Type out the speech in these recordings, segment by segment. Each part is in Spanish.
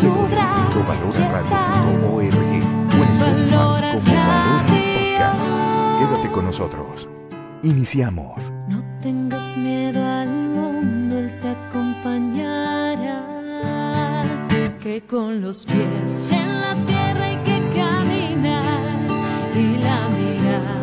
tu www.valoraRadio.org o en Spotify como Valora Podcast. Quédate con nosotros. Iniciamos. No tengas miedo al mundo, él te acompañará. Que con los pies en la tierra hay que caminar y la mirar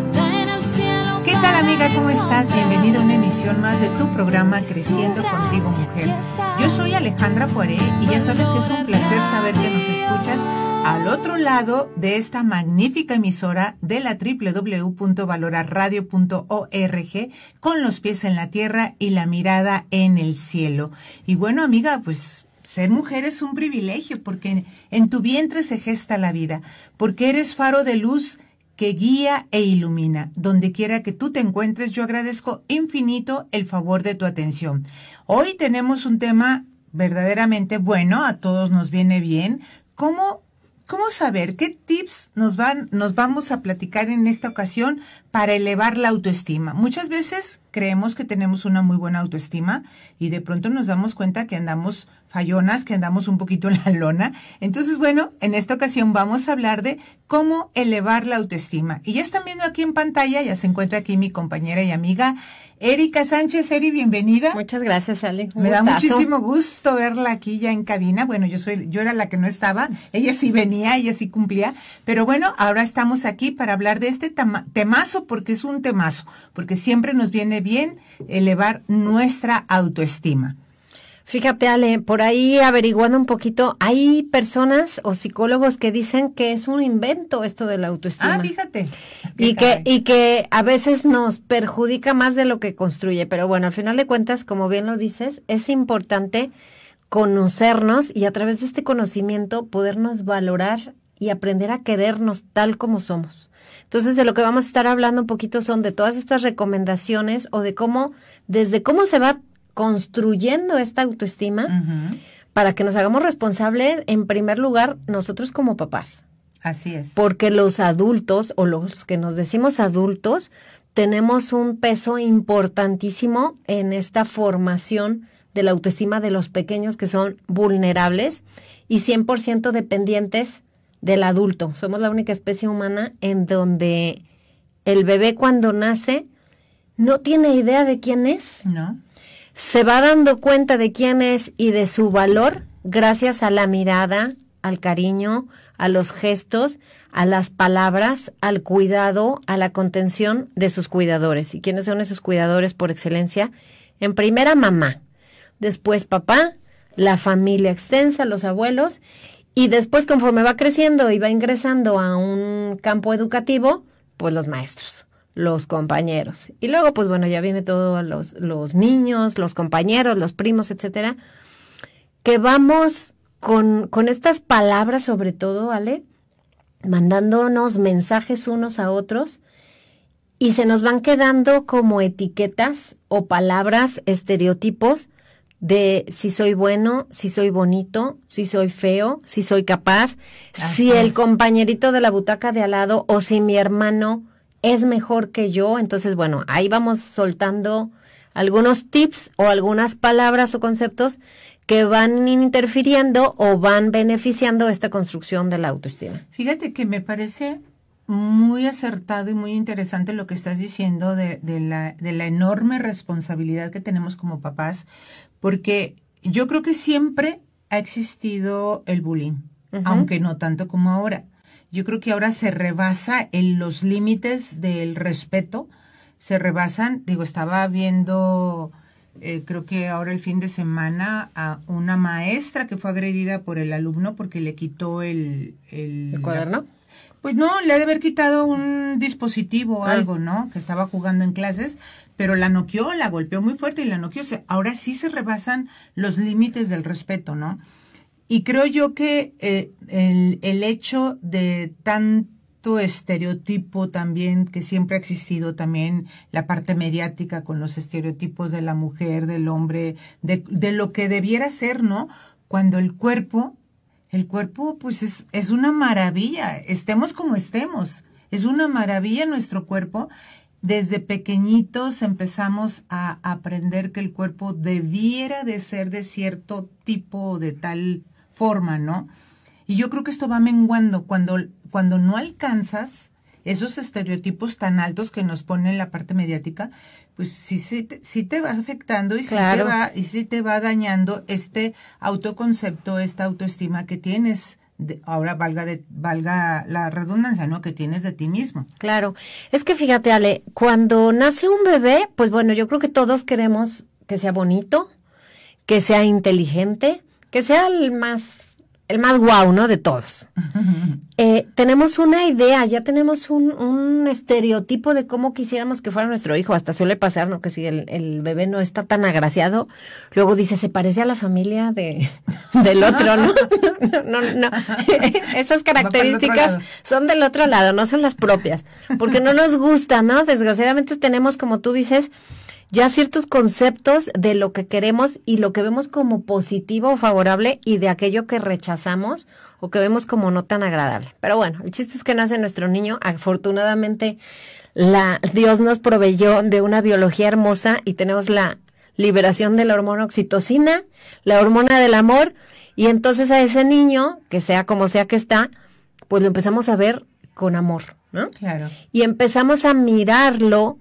tal amiga? ¿Cómo estás? Bienvenida a una emisión más de tu programa Creciendo contigo mujer. Yo soy Alejandra Poiré y ya sabes que es un placer saber que nos escuchas al otro lado de esta magnífica emisora de la www.valorarradio.org con los pies en la tierra y la mirada en el cielo. Y bueno amiga, pues ser mujer es un privilegio porque en tu vientre se gesta la vida, porque eres faro de luz que guía e ilumina. Donde quiera que tú te encuentres, yo agradezco infinito el favor de tu atención. Hoy tenemos un tema verdaderamente bueno, a todos nos viene bien. ¿Cómo, cómo saber qué tips nos, van, nos vamos a platicar en esta ocasión para elevar la autoestima? Muchas veces creemos que tenemos una muy buena autoestima y de pronto nos damos cuenta que andamos fallonas que andamos un poquito en la lona. Entonces, bueno, en esta ocasión vamos a hablar de cómo elevar la autoestima. Y ya están viendo aquí en pantalla, ya se encuentra aquí mi compañera y amiga Erika Sánchez. Eri, bienvenida. Muchas gracias, Ale. Me da muchísimo gusto verla aquí ya en cabina. Bueno, yo soy, yo era la que no estaba, ella sí venía, ella sí cumplía. Pero bueno, ahora estamos aquí para hablar de este temazo, porque es un temazo, porque siempre nos viene bien elevar nuestra autoestima. Fíjate, Ale, por ahí averiguando un poquito, hay personas o psicólogos que dicen que es un invento esto de la autoestima. Ah, fíjate. Y que, y que a veces nos perjudica más de lo que construye. Pero bueno, al final de cuentas, como bien lo dices, es importante conocernos y a través de este conocimiento podernos valorar y aprender a querernos tal como somos. Entonces, de lo que vamos a estar hablando un poquito son de todas estas recomendaciones o de cómo, desde cómo se va construyendo esta autoestima para que nos hagamos responsables, en primer lugar, nosotros como papás. Así es. Porque los adultos o los que nos decimos adultos tenemos un peso importantísimo en esta formación de la autoestima de los pequeños que son vulnerables y 100% dependientes del adulto. Somos la única especie humana en donde el bebé cuando nace no tiene idea de quién es. No se va dando cuenta de quién es y de su valor gracias a la mirada, al cariño, a los gestos, a las palabras, al cuidado, a la contención de sus cuidadores. ¿Y quiénes son esos cuidadores por excelencia? En primera, mamá. Después, papá, la familia extensa, los abuelos. Y después, conforme va creciendo y va ingresando a un campo educativo, pues los maestros los compañeros. Y luego, pues bueno, ya viene todos los, los niños, los compañeros, los primos, etcétera, que vamos con, con estas palabras, sobre todo, vale mandándonos mensajes unos a otros y se nos van quedando como etiquetas o palabras, estereotipos de si soy bueno, si soy bonito, si soy feo, si soy capaz, si el compañerito de la butaca de al lado o si mi hermano es mejor que yo. Entonces, bueno, ahí vamos soltando algunos tips o algunas palabras o conceptos que van interfiriendo o van beneficiando esta construcción de la autoestima. Fíjate que me parece muy acertado y muy interesante lo que estás diciendo de, la, de la enorme responsabilidad que tenemos como papás, porque yo creo que siempre ha existido el bullying, aunque no tanto como ahora yo creo que ahora se rebasa en los límites del respeto, se rebasan, digo, estaba viendo, eh, creo que ahora el fin de semana, a una maestra que fue agredida por el alumno porque le quitó el... ¿El, cuaderno? pues no, le ha de haber quitado un dispositivo o algo, ¿no? Que estaba jugando en clases, pero la noqueó, la golpeó muy fuerte y la noqueó. O ahora sí se rebasan los límites del respeto, ¿no? Y creo yo que eh, el, hecho de tanto estereotipo también que siempre ha existido también la parte mediática con los estereotipos de la mujer, del hombre, de, lo que debiera ser, ¿no? Cuando el cuerpo, el cuerpo pues es, es una maravilla, estemos como estemos, es una maravilla nuestro cuerpo desde pequeñitos empezamos a aprender que el cuerpo debiera de ser de cierto tipo de tal forma, ¿no? Y yo creo que esto va menguando cuando, cuando no alcanzas esos estereotipos tan altos que nos pone la parte mediática, pues sí, sí, te, te va afectando y, sí te va, y sí te va dañando este autoconcepto, esta autoestima que tienes. ahora valga, de, valga la redundancia, ¿no? Que tienes de ti mismo. Claro. Es que fíjate, Ale, cuando nace un bebé, pues bueno, yo creo que todos queremos que sea bonito, que sea inteligente, que sea el más, el más guau, ¿no? De todos. Eh, tenemos una idea, ya tenemos un, un, estereotipo de cómo quisiéramos que fuera nuestro hijo. Hasta suele pasar, ¿no? Que si el, bebé no está tan agraciado, luego dice, se parece a la familia de, del otro, ¿no? No, no, no. Esas características son del otro lado, no son las propias. Porque no nos gusta, ¿no? Desgraciadamente tenemos, como tú dices, ya ciertos conceptos de lo que queremos y lo que vemos como positivo o favorable y de aquello que rechazamos o que vemos como no tan agradable. Pero bueno, el chiste es que nace nuestro niño. Afortunadamente, la, Dios nos proveyó de una biología hermosa y tenemos la liberación de la hormona oxitocina, la hormona del amor, y entonces a ese niño, que sea como sea que está, pues lo empezamos a ver con amor, ¿no? Claro. Y empezamos a mirarlo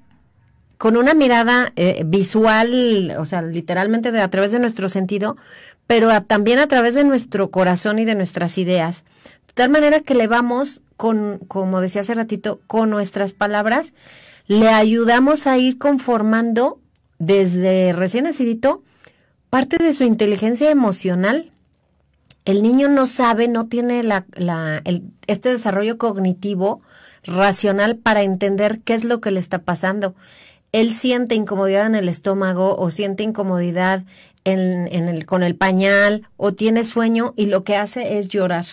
con una mirada eh, visual, o sea, literalmente de, a través de nuestro sentido, pero también a través de nuestro corazón y de nuestras ideas. De tal manera que le vamos, con, como decía hace ratito, con nuestras palabras, le ayudamos a ir conformando desde recién nacidito parte de su inteligencia emocional. El niño no sabe, no tiene la, este desarrollo cognitivo racional para entender qué es lo que le está pasando él siente incomodidad en el estómago o siente incomodidad en, el, con el pañal o tiene sueño y lo que hace es llorar.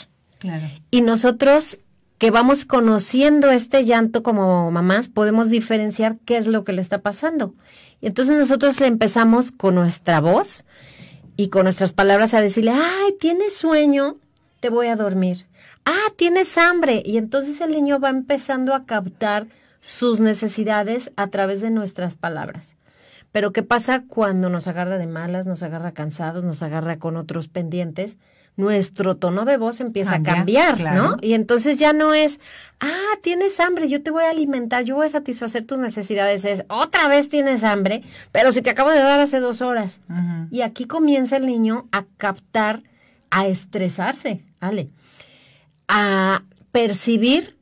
Y nosotros que vamos conociendo este llanto como mamás, podemos diferenciar qué es lo que le está pasando. Y entonces nosotros le empezamos con nuestra voz y con nuestras palabras a decirle, ay, tienes sueño, te voy a dormir. Ah, tienes hambre. Y entonces el niño va empezando a captar sus necesidades a través de nuestras palabras. Pero ¿qué pasa cuando nos agarra de malas, nos agarra cansados, nos agarra con otros pendientes? Nuestro tono de voz empieza a cambiar, ¿no? Y entonces ya no es, ah, tienes hambre, yo te voy a alimentar, yo voy a satisfacer tus necesidades. Es, otra vez tienes hambre, pero si te acabo de dar hace dos horas. Y aquí comienza el niño a captar, a estresarse, ¿vale? A percibir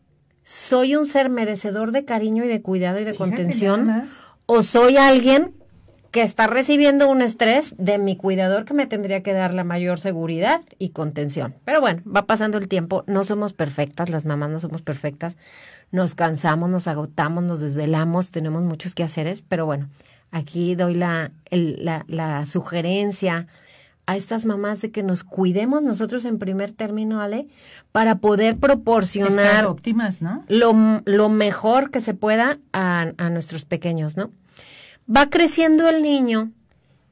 ¿Soy un ser merecedor de cariño y de cuidado y de contención? ¿O soy alguien que está recibiendo un estrés de mi cuidador que me tendría que dar la mayor seguridad y contención. Pero bueno, va pasando el tiempo, no somos perfectas, las mamás no somos perfectas, nos cansamos, nos agotamos, nos desvelamos, tenemos muchos quehaceres, pero bueno, aquí doy la, la, la sugerencia a estas mamás de que nos cuidemos nosotros en primer término, Ale, para poder proporcionar óptimas, ¿no? Lo, mejor que se pueda a, a nuestros pequeños, ¿no? Va creciendo el niño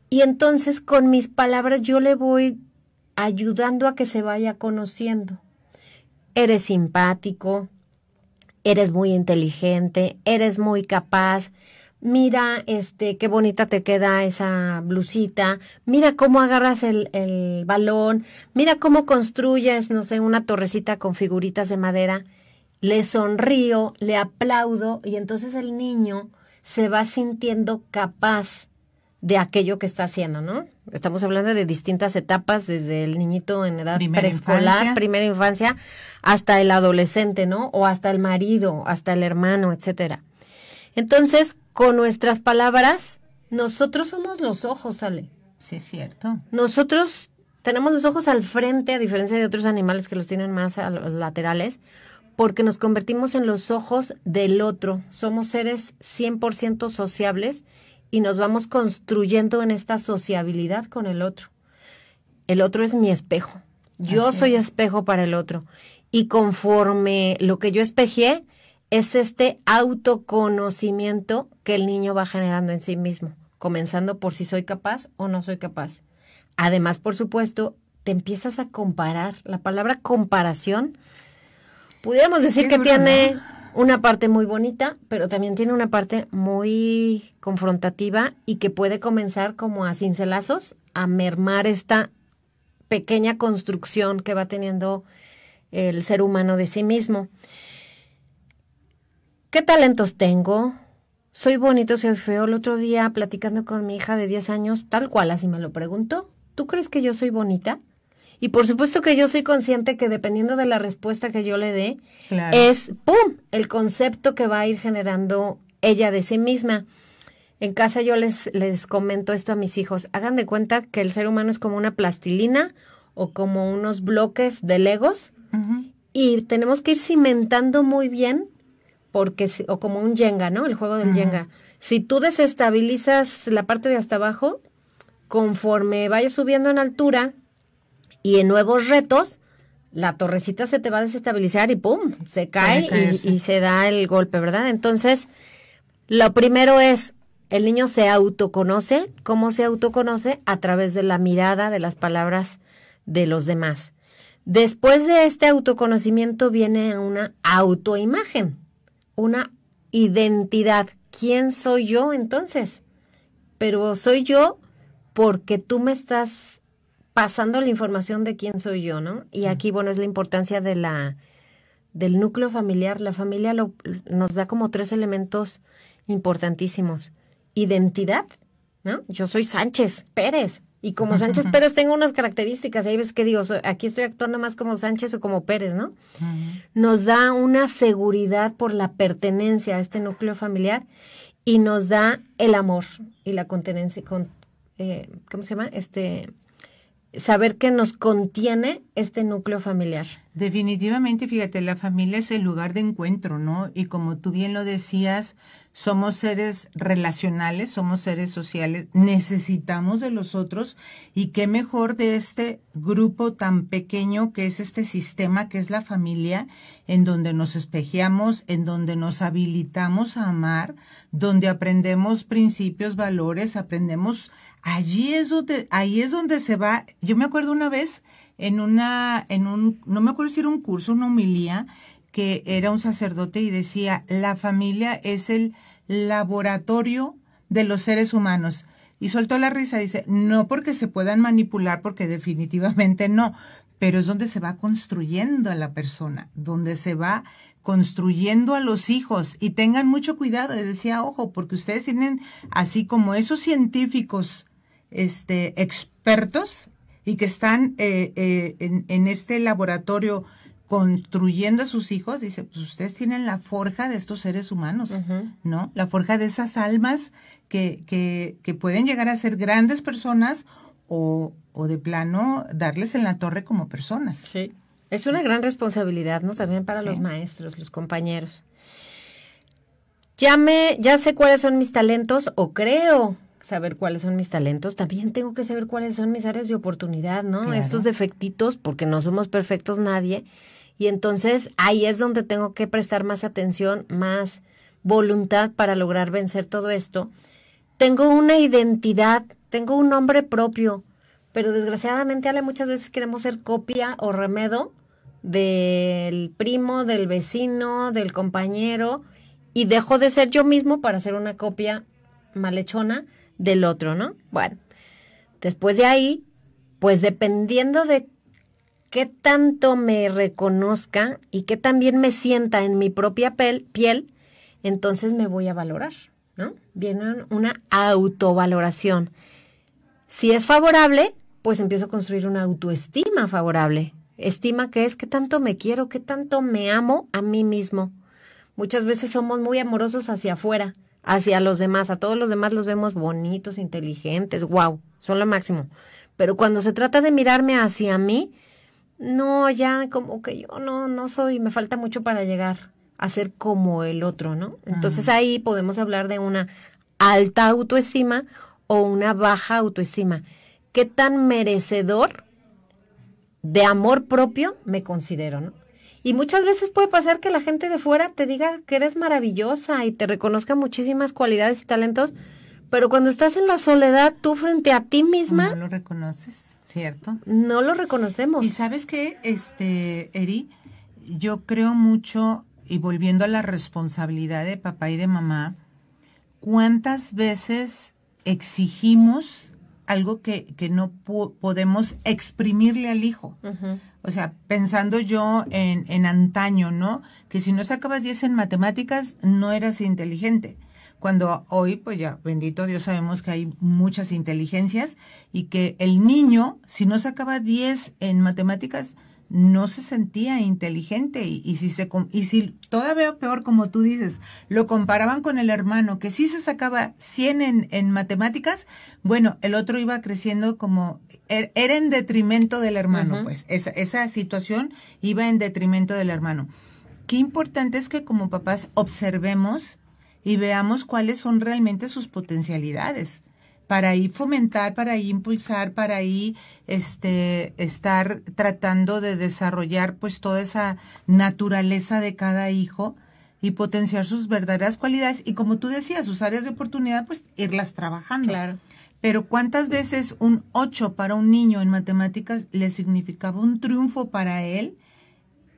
y entonces con mis palabras yo le voy ayudando a que se vaya conociendo. Eres simpático, eres muy inteligente, eres muy capaz, mira, este, qué bonita te queda esa blusita, mira cómo agarras el, el balón, mira cómo construyes, no sé, una torrecita con figuritas de madera, le sonrío, le aplaudo y entonces el niño se va sintiendo capaz de aquello que está haciendo, ¿no? Estamos hablando de distintas etapas, desde el niñito en edad preescolar, primera infancia, hasta el adolescente, ¿no? O hasta el marido, hasta el hermano, etcétera. Entonces, con nuestras palabras, nosotros somos los ojos, Ale. Sí, es cierto. Nosotros tenemos los ojos al frente, a diferencia de otros animales que los tienen más laterales, porque nos convertimos en los ojos del otro. Somos seres 100% sociables y nos vamos construyendo en esta sociabilidad con el otro. El otro es mi espejo. Yo soy espejo para el otro. Y conforme lo que yo espejé, es este autoconocimiento que el niño va generando en sí mismo, comenzando por si soy capaz o no soy capaz. Además, por supuesto, te empiezas a comparar. La palabra comparación, pudiéramos decir que tiene una parte muy bonita, pero también tiene una parte muy confrontativa y que puede comenzar como a cincelazos, a mermar esta pequeña construcción que va teniendo el ser humano de sí mismo. ¿Qué talentos tengo? Soy bonito, soy feo. El otro día platicando con mi hija de 10 años, tal cual así me lo preguntó. ¿Tú crees que yo soy bonita? Y por supuesto que yo soy consciente que dependiendo de la respuesta que yo le dé, es, ¡pum!, el concepto que va a ir generando ella de sí misma. En casa yo les, les comento esto a mis hijos. Hagan de cuenta que el ser humano es como una plastilina o como unos bloques de legos y tenemos que ir cimentando muy bien porque o como un yenga, ¿no? El juego del jenga. yenga. Si tú desestabilizas la parte de hasta abajo, conforme vayas subiendo en altura y en nuevos retos, la torrecita se te va a desestabilizar y ¡pum! Se cae y, y, se da el golpe, ¿verdad? Entonces, lo primero es, el niño se autoconoce. ¿Cómo se autoconoce? A través de la mirada, de las palabras de los demás. Después de este autoconocimiento viene una autoimagen una identidad. ¿Quién soy yo entonces? Pero soy yo porque tú me estás pasando la información de quién soy yo, ¿no? Y mm. aquí, bueno, es la importancia de la, del núcleo familiar. La familia nos da como tres elementos importantísimos. Identidad, ¿no? Yo soy Sánchez Pérez. Y como Sánchez Pérez tengo unas características, ahí ves que digo, aquí estoy actuando más como Sánchez o como Pérez, ¿no? Nos da una seguridad por la pertenencia a este núcleo familiar y nos da el amor y la contenencia, con, eh, ¿cómo se llama? Este, saber que nos contiene este núcleo familiar. Definitivamente, fíjate, la familia es el lugar de encuentro, ¿no? Y como tú bien lo decías, somos seres relacionales, somos seres sociales, necesitamos de los otros y qué mejor de este grupo tan pequeño que es este sistema que es la familia, en donde nos espejeamos, en donde nos habilitamos a amar, donde aprendemos principios, valores, aprendemos, allí es donde, ahí es donde se va, yo me acuerdo una vez en una, en un, no me acuerdo si era un curso, una homilía, que era un sacerdote y decía, la familia es el laboratorio de los seres humanos. Y soltó la risa, dice, no porque se puedan manipular, porque definitivamente no, pero es donde se va construyendo a la persona, donde se va construyendo a los hijos. Y tengan mucho cuidado, decía, ojo, porque ustedes tienen, así como esos científicos este, expertos, y que están eh, eh, en, este laboratorio construyendo a sus hijos, dice, pues ustedes tienen la forja de estos seres humanos, ¿no? La forja de esas almas que, pueden llegar a ser grandes personas o, de plano darles en la torre como personas. Sí, es una gran responsabilidad, ¿no? También para los maestros, los compañeros. Ya, me, ya sé cuáles son mis talentos o creo saber cuáles son mis talentos, también tengo que saber cuáles son mis áreas de oportunidad, ¿no? Estos defectitos, porque no somos perfectos nadie. Y entonces ahí es donde tengo que prestar más atención, más voluntad para lograr vencer todo esto. Tengo una identidad, tengo un nombre propio, pero desgraciadamente, Ale, muchas veces queremos ser copia o remedo del primo, del vecino, del compañero, y dejo de ser yo mismo para ser una copia malhechona del otro, ¿no? Bueno, después de ahí, pues dependiendo de qué tanto me reconozca y qué también me sienta en mi propia piel, entonces me voy a valorar, ¿no? Viene una autovaloración. Si es favorable, pues empiezo a construir una autoestima favorable. Estima que es que tanto me quiero, qué tanto me amo a mí mismo. Muchas veces somos muy amorosos hacia afuera, hacia los demás. A todos los demás los vemos bonitos, inteligentes, wow, son lo máximo. Pero cuando se trata de mirarme hacia mí, no, ya como que yo no, no soy, me falta mucho para llegar a ser como el otro, ¿no? Entonces ahí podemos hablar de una alta autoestima o una baja autoestima. ¿Qué tan merecedor de amor propio me considero, ¿no? Y muchas veces puede pasar que la gente de fuera te diga que eres maravillosa y te reconozca muchísimas cualidades y talentos, pero cuando estás en la soledad tú frente a ti misma... No lo reconoces, ¿cierto? No lo reconocemos. Y sabes que, este, Eri, yo creo mucho, y volviendo a la responsabilidad de papá y de mamá, ¿cuántas veces exigimos algo que, que no podemos exprimirle al hijo? O sea, pensando yo en, en antaño, ¿no? Que si no sacabas 10 en matemáticas, no eras inteligente. Cuando hoy, pues ya, bendito Dios, sabemos que hay muchas inteligencias y que el niño, si no sacaba 10 en matemáticas, no se sentía inteligente y, si se y si todavía peor como tú dices lo comparaban con el hermano que sí se sacaba 100 en, matemáticas bueno el otro iba creciendo como er, era en detrimento del hermano pues esa, esa situación iba en detrimento del hermano qué importante es que como papás observemos y veamos cuáles son realmente sus potencialidades para ahí fomentar, para ahí impulsar, para ahí este, estar tratando de desarrollar pues toda esa naturaleza de cada hijo y potenciar sus verdaderas cualidades y como tú decías, sus áreas de oportunidad, pues irlas trabajando. Claro. Pero ¿cuántas veces un 8 para un niño en matemáticas le significaba un triunfo para él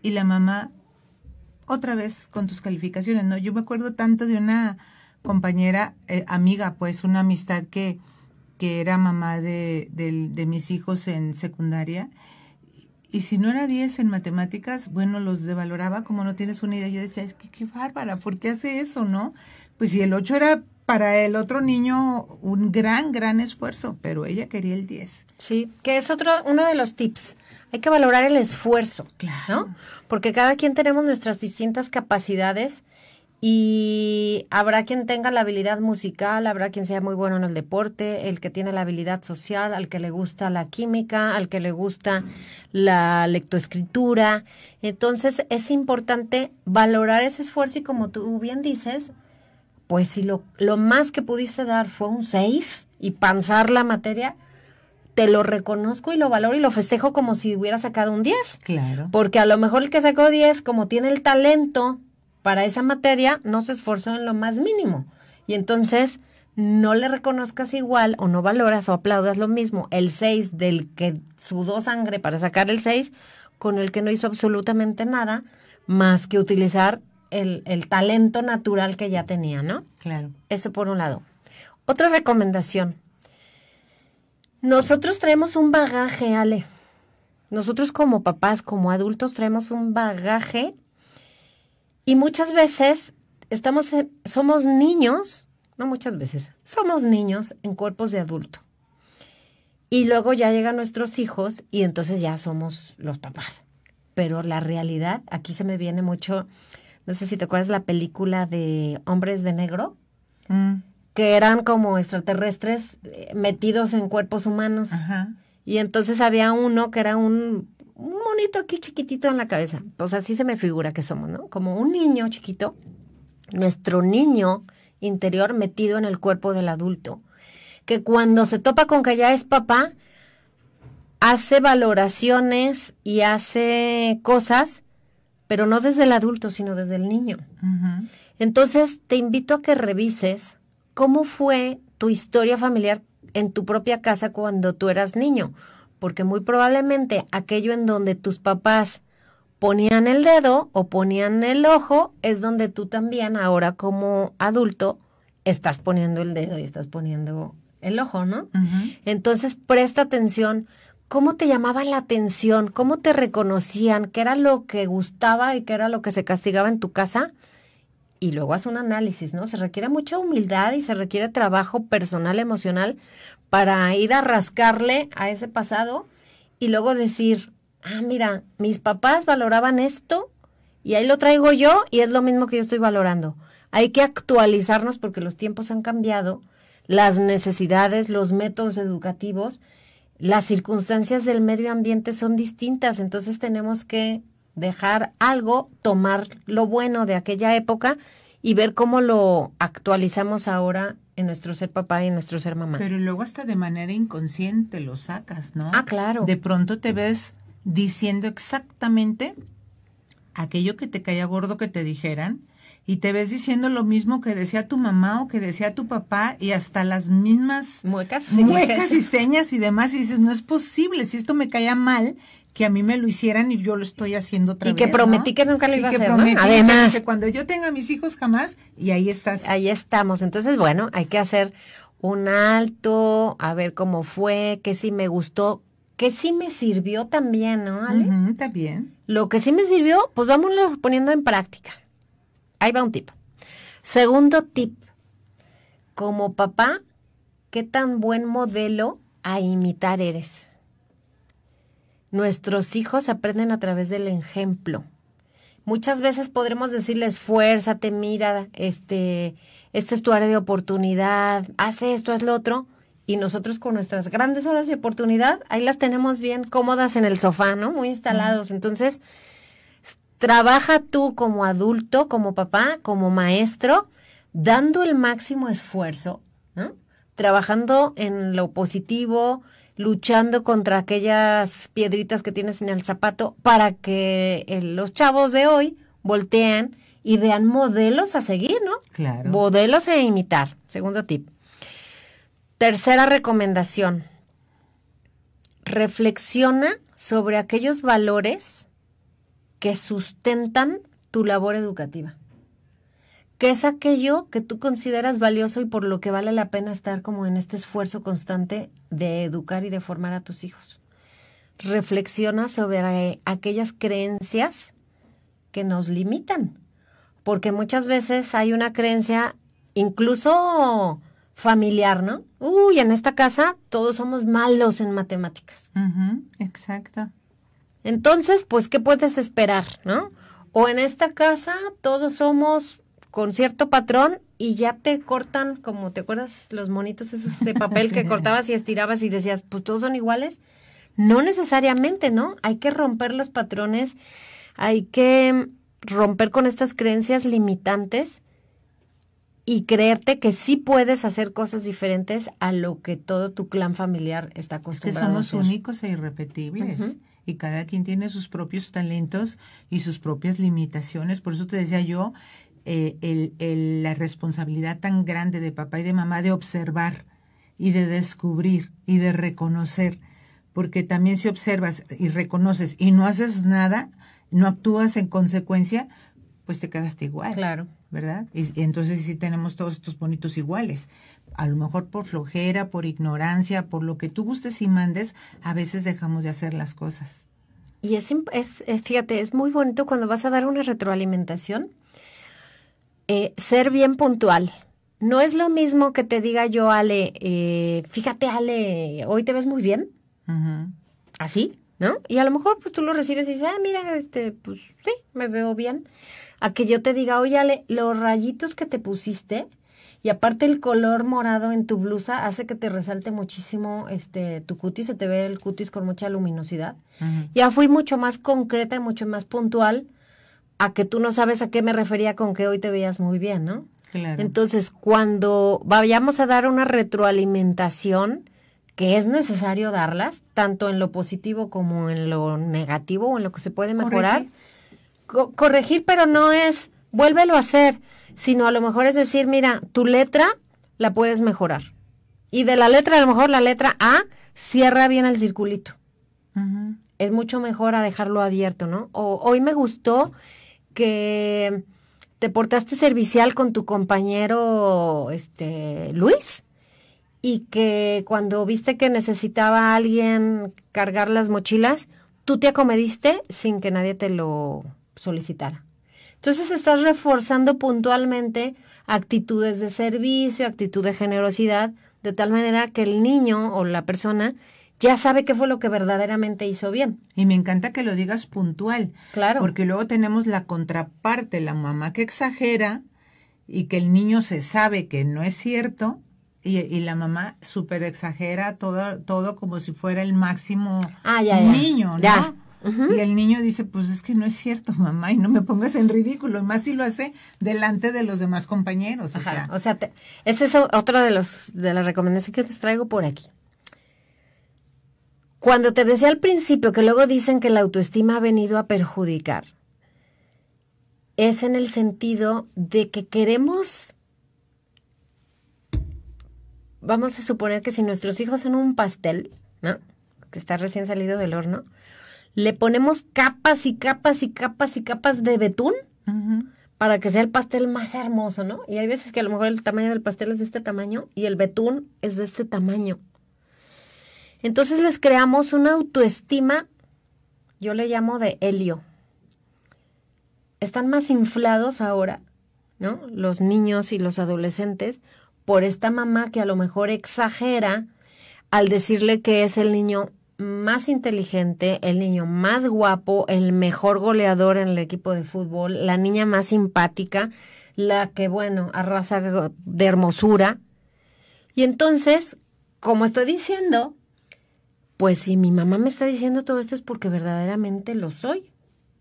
y la mamá otra vez con tus calificaciones, ¿no? Yo me acuerdo tantas de una compañera, eh, amiga, pues una amistad que, que era mamá de, de, mis hijos en secundaria. Y si no era 10 en matemáticas, bueno, los devaloraba como no tienes una idea. Yo decía, es que qué bárbara, ¿por qué hace eso, no? Pues si el 8 era para el otro niño un gran, gran esfuerzo, pero ella quería el 10. Sí, que es otro, uno de los tips. Hay que valorar el esfuerzo, claro. ¿no? Porque cada quien tenemos nuestras distintas capacidades y habrá quien tenga la habilidad musical, habrá quien sea muy bueno en el deporte, el que tiene la habilidad social, al que le gusta la química, al que le gusta la lectoescritura. Entonces es importante valorar ese esfuerzo y como tú bien dices, pues si lo, lo más que pudiste dar fue un 6 y panzar la materia, te lo reconozco y lo valoro y lo festejo como si hubiera sacado un 10. Claro. Porque a lo mejor el que sacó 10, como tiene el talento para esa materia no se esforzó en lo más mínimo. Y entonces no le reconozcas igual o no valoras o aplaudas lo mismo el 6 del que sudó sangre para sacar el 6 con el que no hizo absolutamente nada más que utilizar el, talento natural que ya tenía, ¿no? Claro. Eso por un lado. Otra recomendación. Nosotros traemos un bagaje, Ale. Nosotros como papás, como adultos, traemos un bagaje y muchas veces estamos, eh, somos niños, no muchas veces, somos niños en cuerpos de adulto. Y luego ya llegan nuestros hijos y entonces ya somos los papás. Pero la realidad, aquí se me viene mucho, no sé si te acuerdas la película de Hombres de Negro, mm. que eran como extraterrestres eh, metidos en cuerpos humanos. Y entonces había uno que era un un monito aquí chiquitito en la cabeza. Pues así se me figura que somos, ¿no? Como un niño chiquito, nuestro niño interior metido en el cuerpo del adulto, que cuando se topa con que ya es papá, hace valoraciones y hace cosas, pero no desde el adulto, sino desde el niño. Entonces, te invito a que revises cómo fue tu historia familiar en tu propia casa cuando tú eras niño porque muy probablemente aquello en donde tus papás ponían el dedo o ponían el ojo es donde tú también ahora como adulto estás poniendo el dedo y estás poniendo el ojo, ¿no? Entonces presta atención cómo te llamaban la atención, cómo te reconocían, qué era lo que gustaba y qué era lo que se castigaba en tu casa. Y luego haz un análisis, ¿no? Se requiere mucha humildad y se requiere trabajo personal, emocional, para ir a rascarle a ese pasado y luego decir, ah, mira, mis papás valoraban esto y ahí lo traigo yo y es lo mismo que yo estoy valorando. Hay que actualizarnos porque los tiempos han cambiado, las necesidades, los métodos educativos, las circunstancias del medio ambiente son distintas, entonces tenemos que dejar algo, tomar lo bueno de aquella época y ver cómo lo actualizamos ahora en nuestro ser papá y en nuestro ser mamá. Pero luego hasta de manera inconsciente lo sacas, ¿no? Ah, claro. De pronto te ves diciendo exactamente aquello que te caía gordo que te dijeran y te ves diciendo lo mismo que decía tu mamá o que decía tu papá y hasta las mismas muecas, y señas y demás y dices, no es posible, si esto me caía mal, que a mí me lo hicieran y yo lo estoy haciendo otra y que prometí que nunca lo iba a hacer. prometí Además. Que cuando yo tenga mis hijos jamás, y ahí estás. Ahí estamos. Entonces, bueno, hay que hacer un alto, a ver cómo fue, que sí me gustó, que sí me sirvió también, ¿no, Ale? también. Lo que sí me sirvió, pues vámonos poniendo en práctica. Ahí va un tip. Segundo tip. Como papá, ¿qué tan buen modelo a imitar eres? Nuestros hijos aprenden a través del ejemplo. Muchas veces podremos decirles, te mira, este, este es tu área de oportunidad, haz esto, haz lo otro. Y nosotros con nuestras grandes horas de oportunidad, ahí las tenemos bien cómodas en el sofá, ¿no? Muy instalados. Entonces, trabaja tú como adulto, como papá, como maestro, dando el máximo esfuerzo, ¿no? Trabajando en lo positivo, luchando contra aquellas piedritas que tienes en el zapato para que eh, los chavos de hoy voltean y vean modelos a seguir, ¿no? Claro. Modelos a imitar. Segundo tip. Tercera recomendación. Reflexiona sobre aquellos valores que sustentan tu labor educativa. ¿Qué es aquello que tú consideras valioso y por lo que vale la pena estar como en este esfuerzo constante de educar y de formar a tus hijos. Reflexiona sobre aquellas creencias que nos limitan, porque muchas veces hay una creencia incluso familiar, ¿no? Uy, en esta casa todos somos malos en matemáticas. exacto. Entonces, pues, ¿qué puedes esperar, no? O en esta casa todos somos con cierto patrón y ya te cortan, como te acuerdas, los monitos esos de papel que cortabas y estirabas y decías, pues todos son iguales. No necesariamente, ¿no? Hay que romper los patrones, hay que romper con estas creencias limitantes y creerte que sí puedes hacer cosas diferentes a lo que todo tu clan familiar está acostumbrado. Que somos únicos e irrepetibles. Y cada quien tiene sus propios talentos y sus propias limitaciones. Por eso te decía yo, eh, el, la responsabilidad tan grande de papá y de mamá de observar y de descubrir y de reconocer, porque también si observas y reconoces y no haces nada, no actúas en consecuencia, pues te quedaste igual. Claro. ¿Verdad? Y, entonces sí tenemos todos estos bonitos iguales. A lo mejor por flojera, por ignorancia, por lo que tú gustes y mandes, a veces dejamos de hacer las cosas. Y es, es, es, fíjate, es muy bonito cuando vas a dar una retroalimentación eh, ser bien puntual. No es lo mismo que te diga yo, Ale, eh, fíjate, Ale, hoy te ves muy bien. Así, ¿no? Y a lo mejor pues, tú lo recibes y dices, ah, mira, este, pues sí, me veo bien. A que yo te diga, oye, Ale, los rayitos que te pusiste y aparte el color morado en tu blusa hace que te resalte muchísimo este tu cutis, se te ve el cutis con mucha luminosidad. Ya fui mucho más concreta y mucho más puntual a que tú no sabes a qué me refería con que hoy te veías muy bien, ¿no? Claro. Entonces, cuando vayamos a dar una retroalimentación, que es necesario darlas, tanto en lo positivo como en lo negativo o en lo que se puede mejorar, corregir, pero no es vuélvelo a hacer, sino a lo mejor es decir, mira, tu letra la puedes mejorar. Y de la letra, a lo mejor la letra A, cierra bien el circulito. Es mucho mejor a dejarlo abierto, ¿no? O, hoy me gustó que te portaste servicial con tu compañero este Luis y que cuando viste que necesitaba alguien cargar las mochilas, tú te acomediste sin que nadie te lo solicitara. Entonces estás reforzando puntualmente actitudes de servicio, actitud de generosidad, de tal manera que el niño o la persona ya sabe qué fue lo que verdaderamente hizo bien. Y me encanta que lo digas puntual. Claro. Porque luego tenemos la contraparte, la mamá que exagera y que el niño se sabe que no es cierto. Y, la mamá súper exagera todo, todo como si fuera el máximo ah, niño, ¿no? Y el niño dice, pues es que no es cierto, mamá, y no me pongas en ridículo, y más si lo hace delante de los demás compañeros. O sea, o ese es otro de los de las recomendaciones que te traigo por aquí. Cuando te decía al principio que luego dicen que la autoestima ha venido a perjudicar, es en el sentido de que queremos, vamos a suponer que si nuestros hijos son un pastel, ¿no? Que está recién salido del horno, le ponemos capas y capas y capas y capas de betún para que sea el pastel más hermoso, ¿no? Y hay veces que a lo mejor el tamaño del pastel es de este tamaño y el betún es de este tamaño. Entonces les creamos una autoestima, yo le llamo de helio. Están más inflados ahora, ¿no? Los niños y los adolescentes por esta mamá que a lo mejor exagera al decirle que es el niño más inteligente, el niño más guapo, el mejor goleador en el equipo de fútbol, la niña más simpática, la que, bueno, arrasa de hermosura. Y entonces, como estoy diciendo, pues si mi mamá me está diciendo todo esto es porque verdaderamente lo soy.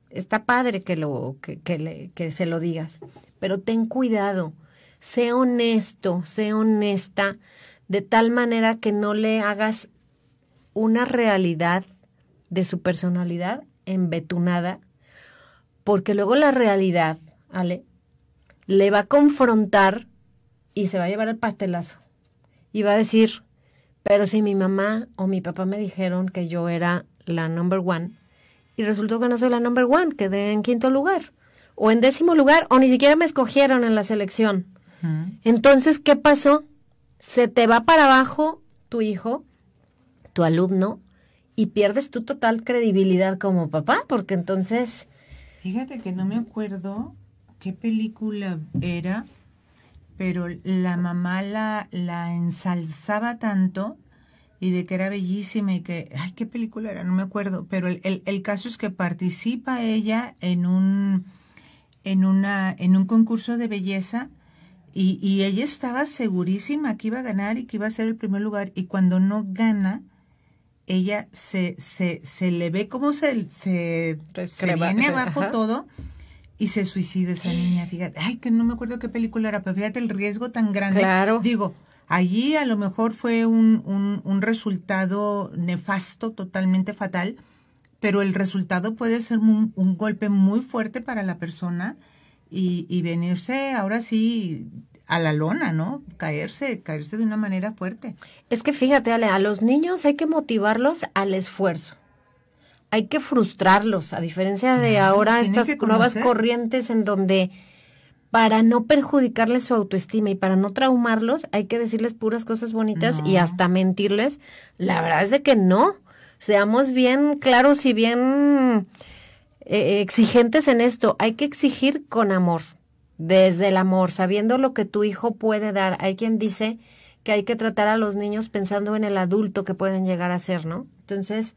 Está padre que, lo, que, que, se lo digas, pero ten cuidado, sé honesto, sé honesta, de tal manera que no le hagas una realidad de su personalidad embetunada, porque luego la realidad, Ale, le va a confrontar y se va a llevar el pastelazo. Y va a decir, pero si mi mamá o mi papá me dijeron que yo era la number one, y resultó que no soy la number one, quedé en quinto lugar, o en décimo lugar, o ni siquiera me escogieron en la selección. Entonces, ¿qué pasó? Se te va para abajo tu hijo, tu alumno, y pierdes tu total credibilidad como papá, porque entonces... Fíjate que no me acuerdo qué película era pero la mamá la, la ensalzaba tanto y de que era bellísima y que, ay, qué película era, no me acuerdo, pero el, el, caso es que participa ella en un, en una, en un concurso de belleza y, y ella estaba segurísima que iba a ganar y que iba a ser el primer lugar y cuando no gana, ella se, se, se le ve como se, se, se viene abajo todo y se suicida esa niña, fíjate. Ay, que no me acuerdo qué película era, pero fíjate el riesgo tan grande. Claro. Digo, allí a lo mejor fue un, un, resultado nefasto, totalmente fatal, pero el resultado puede ser un, golpe muy fuerte para la persona y, y, venirse ahora sí a la lona, ¿no? Caerse, caerse de una manera fuerte. Es que fíjate, Ale, a los niños hay que motivarlos al esfuerzo hay que frustrarlos, a diferencia de ahora estas nuevas corrientes en donde para no perjudicarles su autoestima y para no traumarlos, hay que decirles puras cosas bonitas y hasta mentirles. La verdad es de que no. Seamos bien claros y bien eh, exigentes en esto. Hay que exigir con amor, desde el amor, sabiendo lo que tu hijo puede dar. Hay quien dice que hay que tratar a los niños pensando en el adulto que pueden llegar a ser, ¿no? Entonces,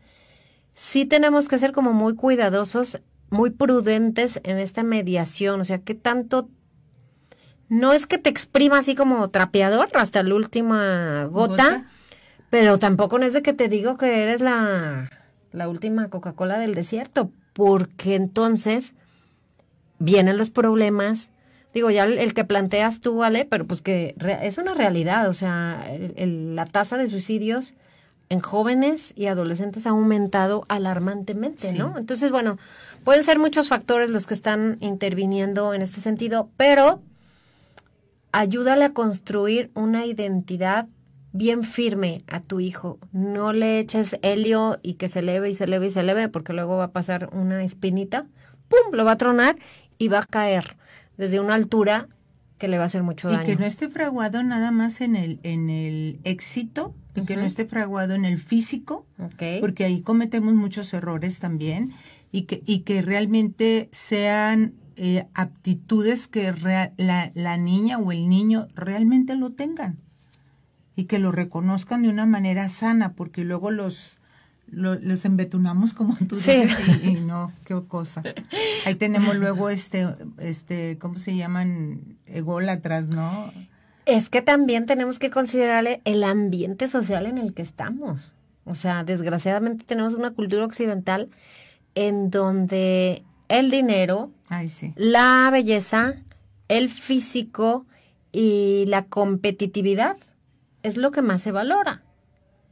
sí tenemos que ser como muy cuidadosos, muy prudentes en esta mediación, o sea, que tanto no es que te exprima así como trapeador hasta la última gota, pero tampoco no es de que te digo que eres la, la última Coca-Cola del desierto, porque entonces vienen los problemas. Digo, ya el, que planteas tú, vale, pero pues que es una realidad, o sea, la tasa de suicidios en jóvenes y adolescentes ha aumentado alarmantemente, ¿no? Entonces, bueno, pueden ser muchos factores los que están interviniendo en este sentido, pero ayúdale a construir una identidad bien firme a tu hijo. No le eches helio y que se eleve y se eleve y se eleve, porque luego va a pasar una espinita, ¡pum! lo va a tronar y va a caer desde una altura que le va a hacer mucho daño. Y que no esté fraguado nada más en el, en el éxito en que no esté fraguado en el físico, porque ahí cometemos muchos errores también, y que, y que realmente sean eh, aptitudes que la, niña o el niño realmente lo tengan y que lo reconozcan de una manera sana, porque luego los, los embetunamos como tú dices y, no, qué cosa. Ahí tenemos luego este, este, ¿cómo se llaman? Ególatras, ¿no? Es que también tenemos que considerar el ambiente social en el que estamos. O sea, desgraciadamente tenemos una cultura occidental en donde el dinero, la belleza, el físico y la competitividad es lo que más se valora.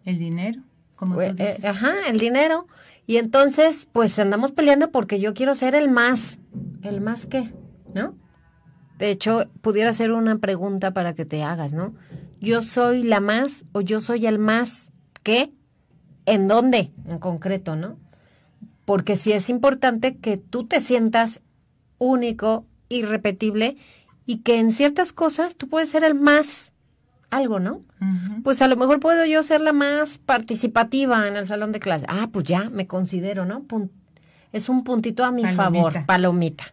El dinero, como pues, tú eh, ajá, el dinero. Y entonces, pues andamos peleando porque yo quiero ser el más. ¿El más qué? ¿No? De hecho, pudiera ser una pregunta para que te hagas, ¿no? Yo soy la más o yo soy el más qué, en dónde, en concreto, ¿no? Porque sí es importante que tú te sientas único, irrepetible y que en ciertas cosas tú puedes ser el más algo, ¿no? Pues a lo mejor puedo yo ser la más participativa en el salón de clase. Ah, pues ya me considero, ¿no? es un puntito a mi favor, palomita.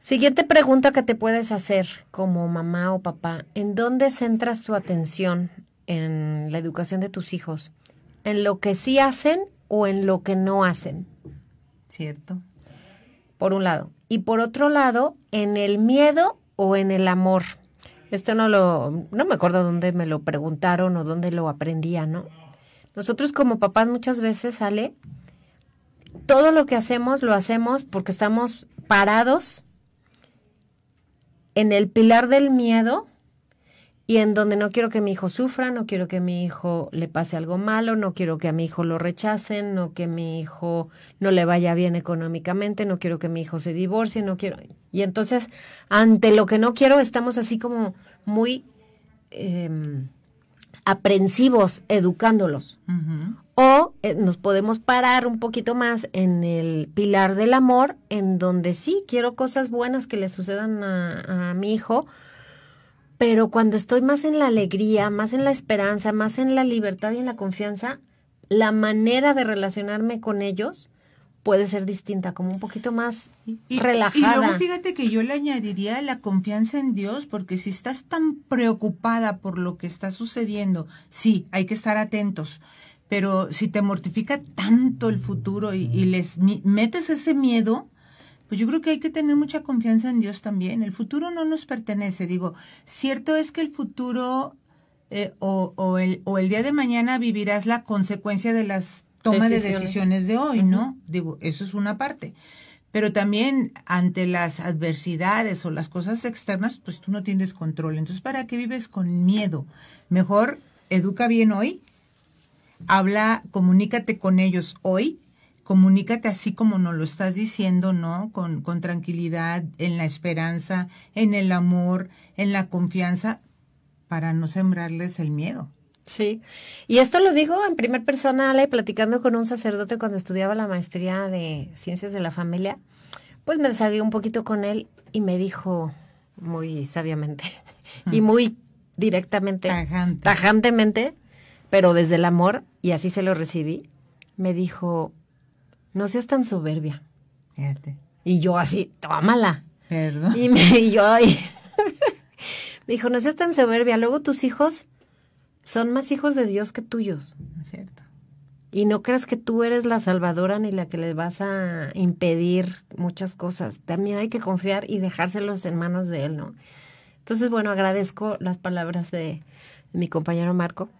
Siguiente pregunta que te puedes hacer como mamá o papá. ¿En dónde centras tu atención en la educación de tus hijos? ¿En lo que sí hacen o en lo que no hacen? Cierto. Por un lado. Y por otro lado, en el miedo o en el amor. Esto no lo, no me acuerdo dónde me lo preguntaron o dónde lo aprendía, ¿no? Nosotros como papás muchas veces sale, todo lo que hacemos lo hacemos porque estamos parados en el pilar del miedo y en donde no quiero que mi hijo sufra, no quiero que mi hijo le pase algo malo, no quiero que a mi hijo lo rechacen, no que mi hijo no le vaya bien económicamente, no quiero que mi hijo se divorcie, no quiero. Y entonces, ante lo que no quiero, estamos así como muy em, aprensivos educándolos. O eh, nos podemos parar un poquito más en el pilar del amor, en donde sí quiero cosas buenas que le sucedan a, mi hijo, pero cuando estoy más en la alegría, más en la esperanza, más en la libertad y en la confianza, la manera de relacionarme con ellos puede ser distinta, como un poquito más relajada. Y luego fíjate que yo le añadiría la confianza en Dios, porque si estás tan preocupada por lo que está sucediendo, sí, hay que estar atentos. Pero si te mortifica tanto el futuro y, les metes ese miedo, pues yo creo que hay que tener mucha confianza en Dios también. El futuro no nos pertenece. Digo, cierto es que el futuro eh, o, el, o el día de mañana vivirás la consecuencia de las tomas de decisiones de hoy, ¿no? Digo, eso es una parte. Pero también ante las adversidades o las cosas externas, pues tú no tienes control. Entonces, ¿para qué vives con miedo? Mejor educa bien hoy habla, comunícate con ellos hoy, comunícate así como nos lo estás diciendo, ¿no? Con, con tranquilidad, en la esperanza, en el amor, en la confianza, para no sembrarles el miedo. Sí, y esto lo digo en primer persona, Ale, platicando con un sacerdote cuando estudiaba la maestría de Ciencias de la Familia, pues me salió un poquito con él y me dijo muy sabiamente y mm. muy directamente, tajantemente, pero desde el amor, y así se lo recibí, me dijo, no seas tan soberbia. Fíjate. Y yo así, tómala. Perdón. Y, me, yo, me dijo, no seas tan soberbia, luego tus hijos son más hijos de Dios que tuyos. Cierto. Y no creas que tú eres la salvadora ni la que les vas a impedir muchas cosas. También hay que confiar y dejárselos en manos de Él, ¿no? Entonces, bueno, agradezco las palabras de mi compañero Marco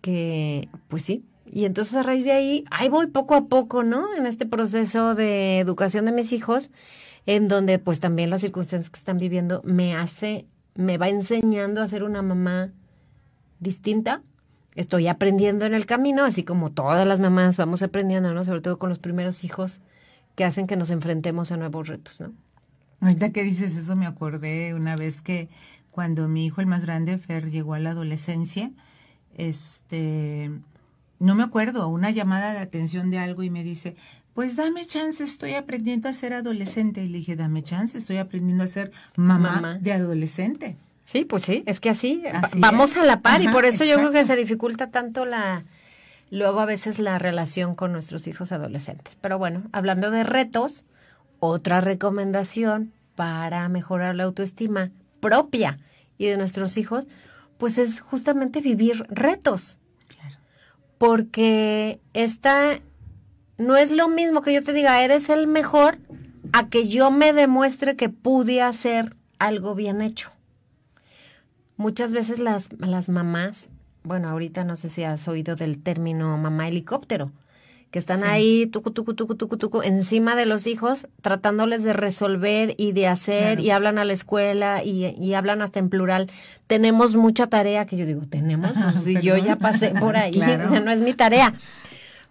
que, pues sí. Y entonces a raíz de ahí, ahí voy poco a poco, ¿no? En este proceso de educación de mis hijos, en donde pues también las circunstancias que están viviendo me hace, me va enseñando a ser una mamá distinta. Estoy aprendiendo en el camino, así como todas las mamás vamos aprendiendo, ¿no? Sobre todo con los primeros hijos que hacen que nos enfrentemos a nuevos retos, ¿no? Ahorita que dices eso, me acordé una vez que cuando mi hijo, el más grande, Fer, llegó a la adolescencia, este, no me acuerdo, una llamada de atención de algo y me dice, pues dame chance, estoy aprendiendo a ser adolescente. Y le dije, dame chance, estoy aprendiendo a ser mamá, de adolescente. Sí, pues sí, es que así, vamos a la par y por eso yo creo que se dificulta tanto la luego a veces la relación con nuestros hijos adolescentes. Pero bueno, hablando de retos, otra recomendación para mejorar la autoestima propia y de nuestros hijos, pues es justamente vivir retos. Porque esta no es lo mismo que yo te diga, eres el mejor, a que yo me demuestre que pude hacer algo bien hecho. Muchas veces las, las mamás, bueno, ahorita no sé si has oído del término mamá helicóptero que están ahí tucu, tucu, tucu, tucu, tucu, encima de los hijos, tratándoles de resolver y de hacer, y hablan a la escuela y, hablan hasta en plural. Tenemos mucha tarea, que yo digo, tenemos, pues yo ya pasé por ahí, o sea, no es mi tarea.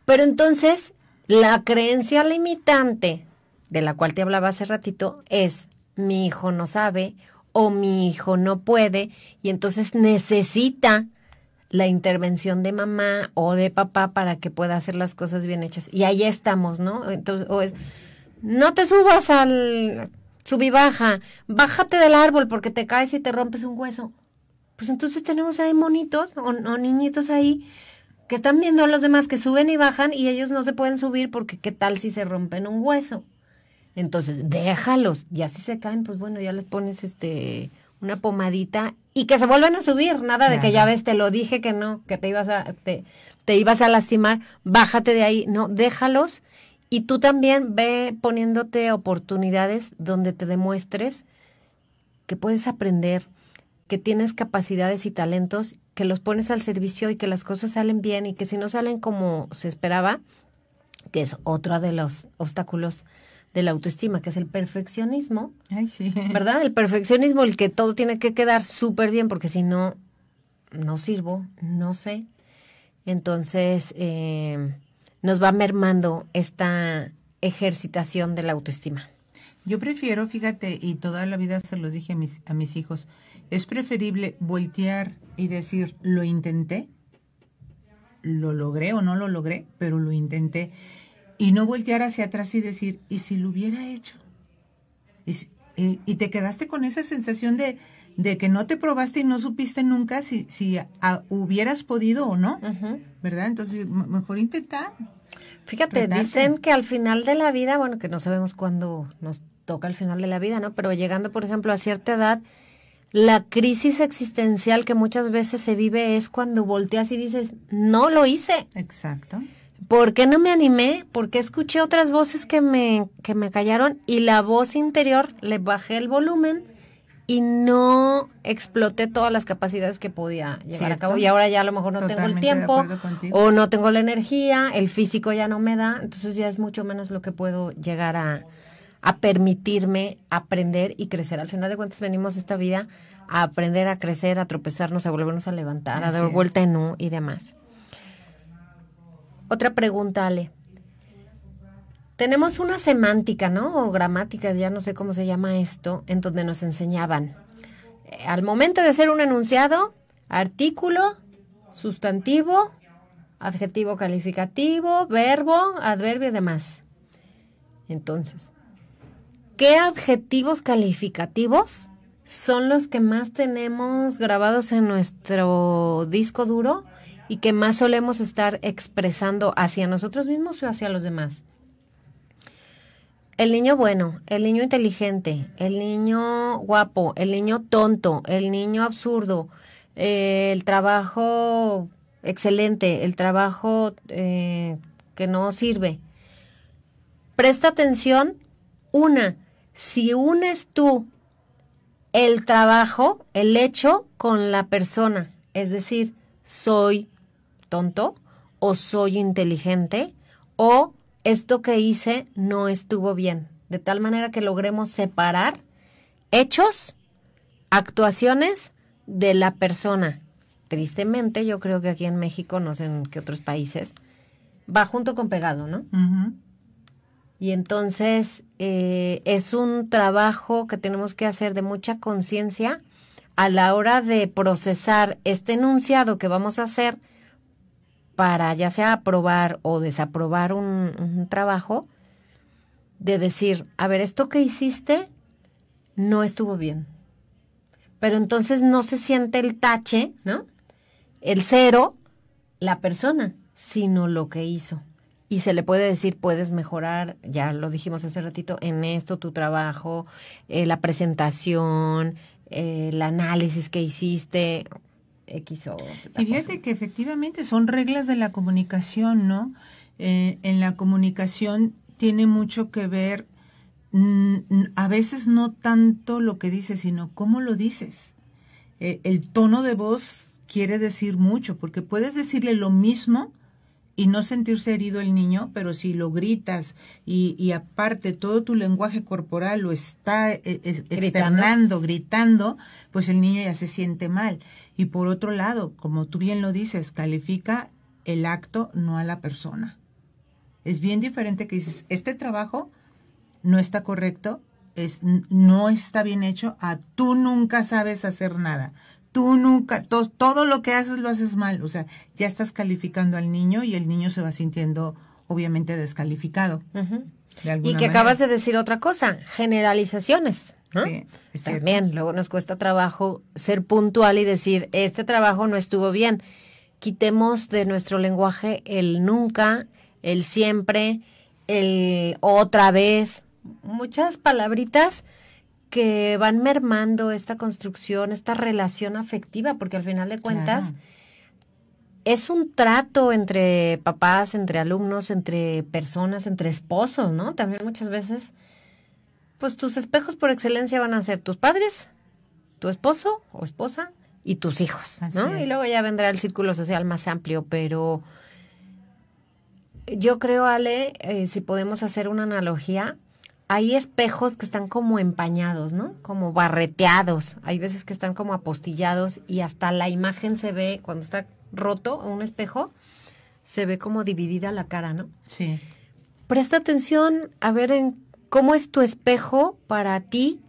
Pero entonces, la creencia limitante de la cual te hablaba hace ratito es, mi hijo no sabe o mi hijo no puede, y entonces necesita la intervención de mamá o de papá para que pueda hacer las cosas bien hechas. Y ahí estamos, ¿no? Entonces, es, no te subas al y baja, bájate del árbol porque te caes y te rompes un hueso. Pues entonces tenemos ahí monitos o, o niñitos ahí que están viendo a los demás que suben y bajan y ellos no se pueden subir porque qué tal si se rompen un hueso. Entonces, déjalos. Y así se caen, pues bueno, ya les pones este una pomadita y que se vuelvan a subir. Nada de que ya ves, te lo dije que no, que te ibas a, te, te ibas a lastimar, bájate de ahí. No, déjalos y tú también ve poniéndote oportunidades donde te demuestres que puedes aprender, que tienes capacidades y talentos, que los pones al servicio y que las cosas salen bien y que si no salen como se esperaba, que es otro de los obstáculos de la autoestima, que es el perfeccionismo. Ay, sí. ¿Verdad? El perfeccionismo, el que todo tiene que quedar súper bien, porque si no, no sirvo, no sé. Entonces, eh, nos va mermando esta ejercitación de la autoestima. Yo prefiero, fíjate, y toda la vida se los dije a mis, a mis hijos, es preferible voltear y decir, lo intenté, lo logré o no lo logré, pero lo intenté y no voltear hacia atrás y decir, ¿y si lo hubiera hecho? Y, te quedaste con esa sensación de, de, que no te probaste y no supiste nunca si, si hubieras podido o no, ¿verdad? Entonces, mejor intentar. Fíjate, dicen que al final de la vida, bueno, que no sabemos cuándo nos toca el final de la vida, ¿no? Pero llegando, por ejemplo, a cierta edad, la crisis existencial que muchas veces se vive es cuando volteas y dices, no lo hice. Exacto. ¿Por qué no me animé? Porque escuché otras voces que me, que me callaron y la voz interior le bajé el volumen y no exploté todas las capacidades que podía llegar a cabo. Y ahora ya a lo mejor no tengo el tiempo o no tengo la energía, el físico ya no me da, entonces ya es mucho menos lo que puedo llegar a, a permitirme aprender y crecer. Al final de cuentas venimos esta vida a aprender a crecer, a tropezarnos, a volvernos a levantar, a dar vuelta en U y demás. Otra pregunta, Ale. Tenemos una semántica, ¿no? O gramática, ya no sé cómo se llama esto, en donde nos enseñaban. Eh, al momento de hacer un enunciado, artículo, sustantivo, adjetivo calificativo, verbo, adverbio y demás. Entonces, ¿qué adjetivos calificativos son los que más tenemos grabados en nuestro disco duro y que más solemos estar expresando hacia nosotros mismos o hacia los demás. El niño bueno, el niño inteligente, el niño guapo, el niño tonto, el niño absurdo, eh, el trabajo excelente, el trabajo eh, que no sirve. Presta atención, una, si unes tú el trabajo, el hecho con la persona, es decir, soy tonto o soy inteligente o esto que hice no estuvo bien. De tal manera que logremos separar hechos, actuaciones de la persona. Tristemente, yo creo que aquí en México, no sé en qué otros países, va junto con pegado, ¿no? Y entonces eh, es un trabajo que tenemos que hacer de mucha conciencia a la hora de procesar este enunciado que vamos a hacer para ya sea aprobar o desaprobar un, trabajo, de decir, a ver, esto que hiciste no estuvo bien. Pero entonces no se siente el tache, ¿no? El cero, la persona, sino lo que hizo. Y se le puede decir, puedes mejorar, ya lo dijimos hace ratito, en esto tu trabajo, eh, la presentación, eh, el análisis que hiciste, y fíjate que efectivamente son reglas de la comunicación, ¿no? Eh, en la comunicación tiene mucho que ver mm, a veces no tanto lo que dices, sino cómo lo dices. Eh, el tono de voz quiere decir mucho, porque puedes decirle lo mismo y no sentirse herido el niño, pero si lo gritas y, y aparte todo tu lenguaje corporal lo está eh, externando, gritando, pues el niño ya se siente mal. Y por otro lado, como tú bien lo dices, califica el acto, no a la persona. Es bien diferente que dices, este trabajo no está correcto, es, no está bien hecho, a tú nunca sabes hacer nada, tú nunca, todo lo que haces lo haces mal. O sea, ya estás calificando al niño y el niño se va sintiendo obviamente descalificado. y que acabas de decir otra cosa, generalizaciones. Sí, También luego nos cuesta trabajo ser puntual y decir, este trabajo no estuvo bien. Quitemos de nuestro lenguaje el nunca, el siempre, el otra vez, muchas palabritas que van mermando esta construcción, esta relación afectiva, porque al final de cuentas es un trato entre papás, entre alumnos, entre personas, entre esposos, ¿no? También muchas veces, pues tus espejos por excelencia van a ser tus padres, tu esposo o esposa y tus hijos, ¿no? Y luego ya vendrá el círculo social más amplio, pero yo creo, Ale, eh, si podemos hacer una analogía, hay espejos que están como empañados, ¿no? Como barreteados. Hay veces que están como apostillados y hasta la imagen se ve, cuando está roto un espejo, se ve como dividida la cara, ¿no? Sí. Presta atención a ver en cómo es tu espejo para ti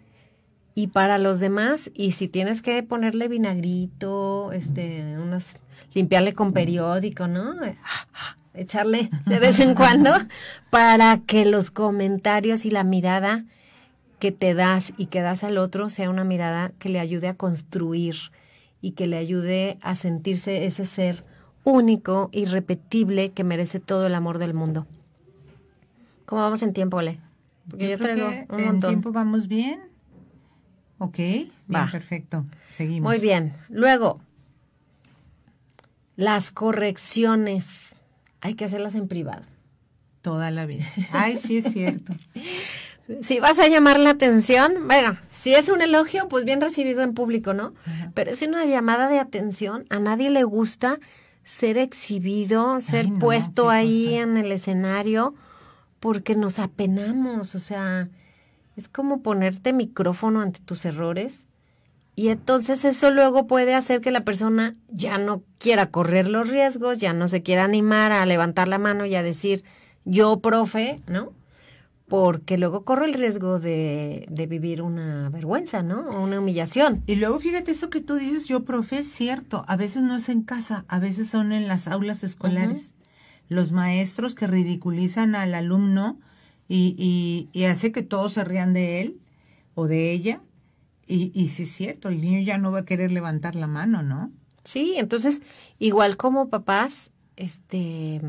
y para los demás y si tienes que ponerle vinagrito, este, limpiarle con periódico, ¿no? Ah, ah, echarle de vez en cuando para que los comentarios y la mirada que te das y que das al otro sea una mirada que le ayude a construir y que le ayude a sentirse ese ser único, irrepetible, que merece todo el amor del mundo. ¿Cómo vamos en tiempo, Le? yo, que en tiempo vamos bien. Ok, perfecto. Seguimos. Muy bien. Luego, las correcciones hay que hacerlas en privado. Toda la vida. Ay, sí es cierto. si vas a llamar la atención, bueno, si es un elogio, pues bien recibido en público, ¿no? Pero es una llamada de atención, a nadie le gusta ser exhibido, ser puesto ahí en el escenario, porque nos apenamos, o sea, es como ponerte micrófono ante tus errores y entonces eso luego puede hacer que la persona ya no quiera correr los riesgos, ya no se quiera animar a levantar la mano y a decir, yo, profe, ¿no? Porque luego corre el riesgo de, de vivir una vergüenza, ¿no? O una humillación. Y luego fíjate eso que tú dices, yo, profe, es cierto. A veces no es en casa, a veces son en las aulas escolares. Los maestros que ridiculizan al alumno y, y, y hace que todos se rían de él o de ella y, y sí es cierto, el niño ya no va a querer levantar la mano, ¿no? Sí, entonces, igual como papás, este,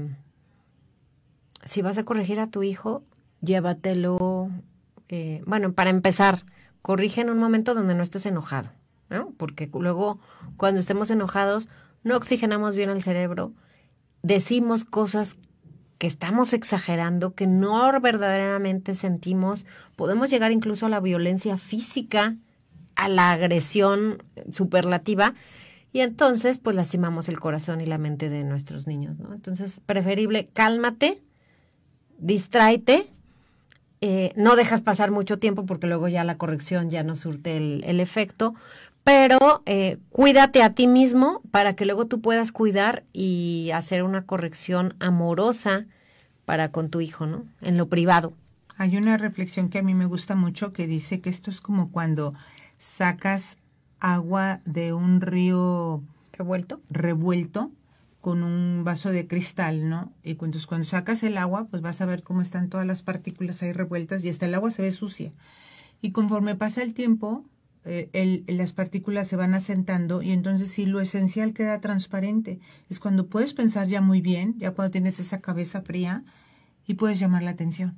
si vas a corregir a tu hijo, llévatelo, eh, bueno, para empezar, corrige en un momento donde no estés enojado, ¿no? Porque luego, cuando estemos enojados, no oxigenamos bien el cerebro, decimos cosas que estamos exagerando, que no verdaderamente sentimos, podemos llegar incluso a la violencia física, a la agresión superlativa y entonces pues lastimamos el corazón y la mente de nuestros niños, ¿no? Entonces, preferible cálmate, distráete, eh, no dejas pasar mucho tiempo porque luego ya la corrección ya no surte el, efecto, pero eh, cuídate a ti mismo para que luego tú puedas cuidar y hacer una corrección amorosa para con tu hijo, ¿no? En lo privado. Hay una reflexión que a mí me gusta mucho que dice que esto es como cuando sacas agua de un río revuelto, revuelto con un vaso de cristal, ¿no? Y entonces cuando sacas el agua, pues vas a ver cómo están todas las partículas ahí revueltas y hasta el agua se ve sucia. Y conforme pasa el tiempo, eh, las partículas se van asentando y entonces sí lo esencial queda transparente. Es cuando puedes pensar ya muy bien, ya cuando tienes esa cabeza fría y puedes llamar la atención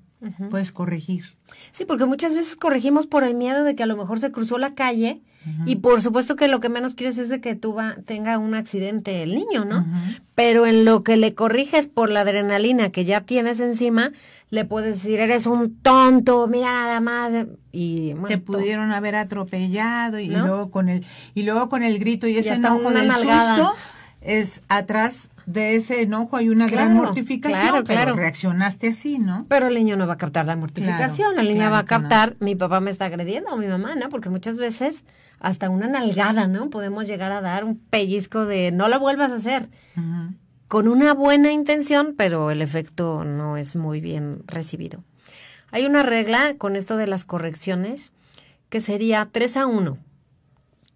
puedes corregir. Sí, porque muchas veces corregimos por el miedo de que a lo mejor se cruzó la calle y por supuesto que lo que menos quieres es de que tú tenga un accidente el niño, ¿no? Pero en lo que le corriges por la adrenalina que ya tienes encima, le puedes decir, eres un tonto, mira nada más. Y, te pudieron haber atropellado y, luego con el, y luego con el grito y ese enojo del susto es atrás de ese enojo hay una gran mortificación, pero reaccionaste así, ¿no? Pero el niño no va a captar la mortificación, el niño va a captar, mi papá me está agrediendo o mi mamá, ¿no? Porque muchas veces hasta una nalgada, ¿no? Podemos llegar a dar un pellizco de no la vuelvas a hacer. Con una buena intención, pero el efecto no es muy bien recibido. Hay una regla con esto de las correcciones que sería 3 a 1.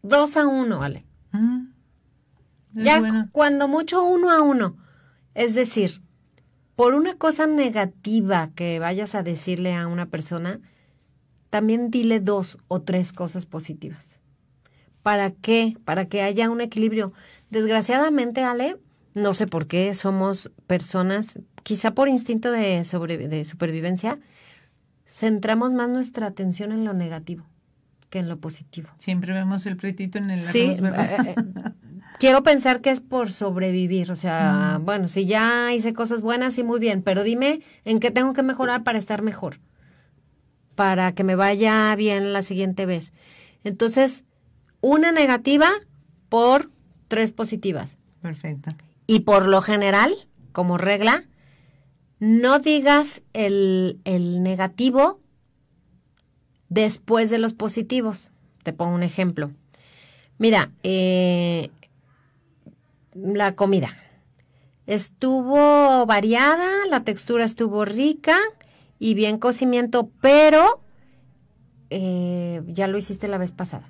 2 a 1, vale ya cuando mucho uno a uno. Es decir, por una cosa negativa que vayas a decirle a una persona, también dile dos o tres cosas positivas. ¿Para qué? Para que haya un equilibrio. Desgraciadamente, Ale, no sé por qué somos personas, quizá por instinto de, de supervivencia, centramos más nuestra atención en lo negativo que en lo positivo. Siempre vemos el pretito en el... Sí, Quiero pensar que es por sobrevivir, o sea, bueno, si ya hice cosas buenas, sí, muy bien, pero dime en qué tengo que mejorar para estar mejor, para que me vaya bien la siguiente vez. Entonces, una negativa por tres positivas. Perfecto. Y por lo general, como regla, no digas el, el negativo después de los positivos. Te pongo un ejemplo. Mira, eh, la comida. Estuvo variada, la textura estuvo rica y bien cocimiento, pero eh, ya lo hiciste la vez pasada.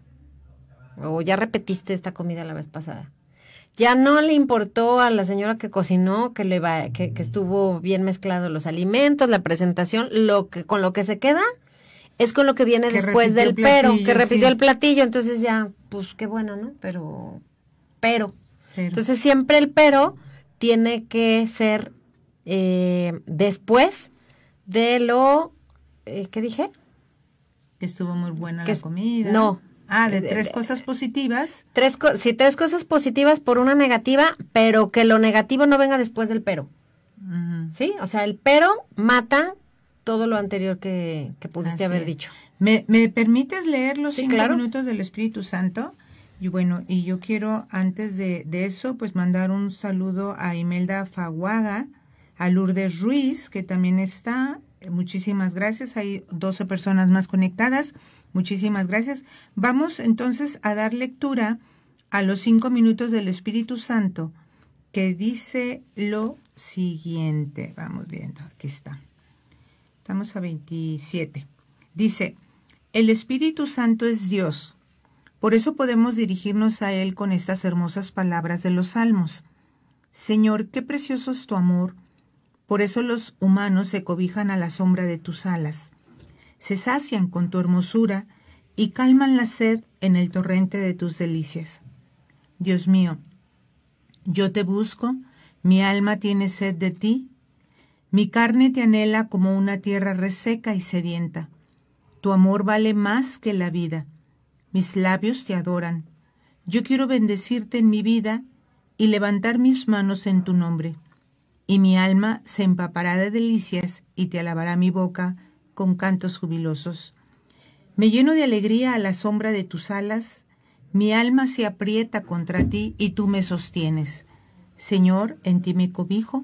O ya repetiste esta comida la vez pasada. Ya no le importó a la señora que cocinó, que, le que, estuvo bien mezclado los alimentos, la presentación, lo que, con lo que se queda es con lo que viene después del pero, que repitió el platillo, entonces ya, pues qué bueno, ¿no? Pero, pero, entonces siempre el pero tiene que ser eh, después de lo eh, ¿qué dije? estuvo muy buena la comida. No. Ah, de eh, tres eh, cosas positivas. Tres sí, tres cosas positivas por una negativa, pero que lo negativo no venga después del pero. ¿Sí? O sea, el pero mata todo lo anterior que, pudiste haber dicho. ¿Me, ¿Me, permites leer los cinco minutos del Espíritu Santo? Y bueno, y yo quiero antes de, eso, pues mandar un saludo a Imelda Faguada, a Lourdes Ruiz, que también está. Muchísimas gracias. Hay 12 personas más conectadas. Muchísimas gracias. Vamos entonces a dar lectura a los cinco minutos del Espíritu Santo, que dice lo siguiente. Vamos viendo, aquí está. Estamos a 27. Dice, el Espíritu Santo es Dios por eso podemos dirigirnos a Él con estas hermosas palabras de los Salmos. Señor, qué precioso es tu amor. Por eso los humanos se cobijan a la sombra de tus alas. Se sacian con tu hermosura y calman la sed en el torrente de tus delicias. Dios mío, yo te busco, mi alma tiene sed de ti, mi carne te anhela como una tierra reseca y sedienta. Tu amor vale más que la vida mis labios te adoran. Yo quiero bendecirte en mi vida y levantar mis manos en tu nombre. Y mi alma se empapará de delicias y te alabará mi boca con cantos jubilosos. Me lleno de alegría a la sombra de tus alas, mi alma se aprieta contra ti y tú me sostienes. Señor, en ti me cobijo,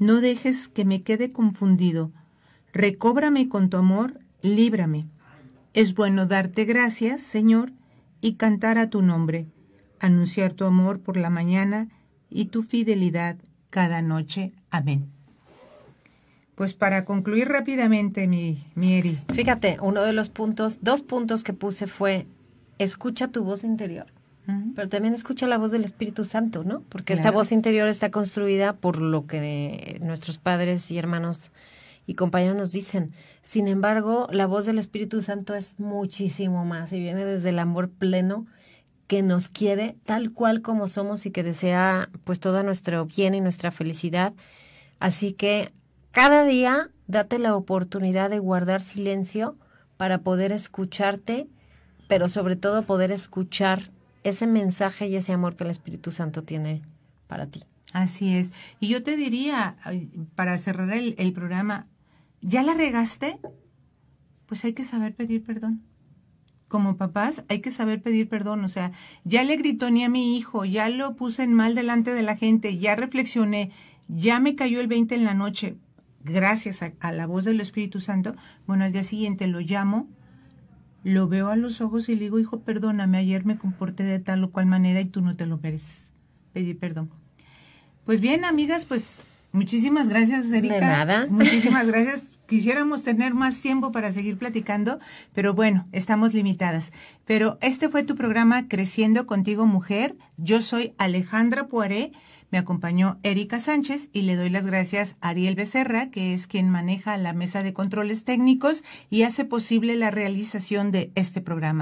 no dejes que me quede confundido, recóbrame con tu amor, líbrame. Es bueno darte gracias, Señor, y cantar a tu nombre, anunciar tu amor por la mañana y tu fidelidad cada noche. Amén. Pues para concluir rápidamente, mi, Eri. Fíjate, uno de los puntos, dos puntos que puse fue, escucha tu voz interior, pero también escucha la voz del Espíritu Santo, ¿no? Porque esta voz interior está construida por lo que nuestros padres y hermanos y compañeros nos dicen. Sin embargo, la voz del Espíritu Santo es muchísimo más y viene desde el amor pleno que nos quiere tal cual como somos y que desea pues toda nuestro bien y nuestra felicidad. Así que cada día date la oportunidad de guardar silencio para poder escucharte, pero sobre todo poder escuchar ese mensaje y ese amor que el Espíritu Santo tiene para ti. Así es. Y yo te diría, para cerrar el, el programa, ¿Ya la regaste? Pues hay que saber pedir perdón. Como papás hay que saber pedir perdón. O sea, ya le ni a mi hijo, ya lo puse en mal delante de la gente, ya reflexioné, ya me cayó el 20 en la noche, gracias a, la voz del Espíritu Santo. Bueno, al día siguiente lo llamo, lo veo a los ojos y le digo, hijo, perdóname, ayer me comporté de tal o cual manera y tú no te lo mereces. Pedir perdón. Pues bien, amigas, pues muchísimas gracias, Erika. De nada. Muchísimas gracias. Quisiéramos tener más tiempo para seguir platicando, pero bueno, estamos limitadas. Pero este fue tu programa Creciendo contigo mujer. Yo soy Alejandra Poiré. Me acompañó Erika Sánchez y le doy las gracias a Ariel Becerra, que es quien maneja la mesa de controles técnicos y hace posible la realización de este programa.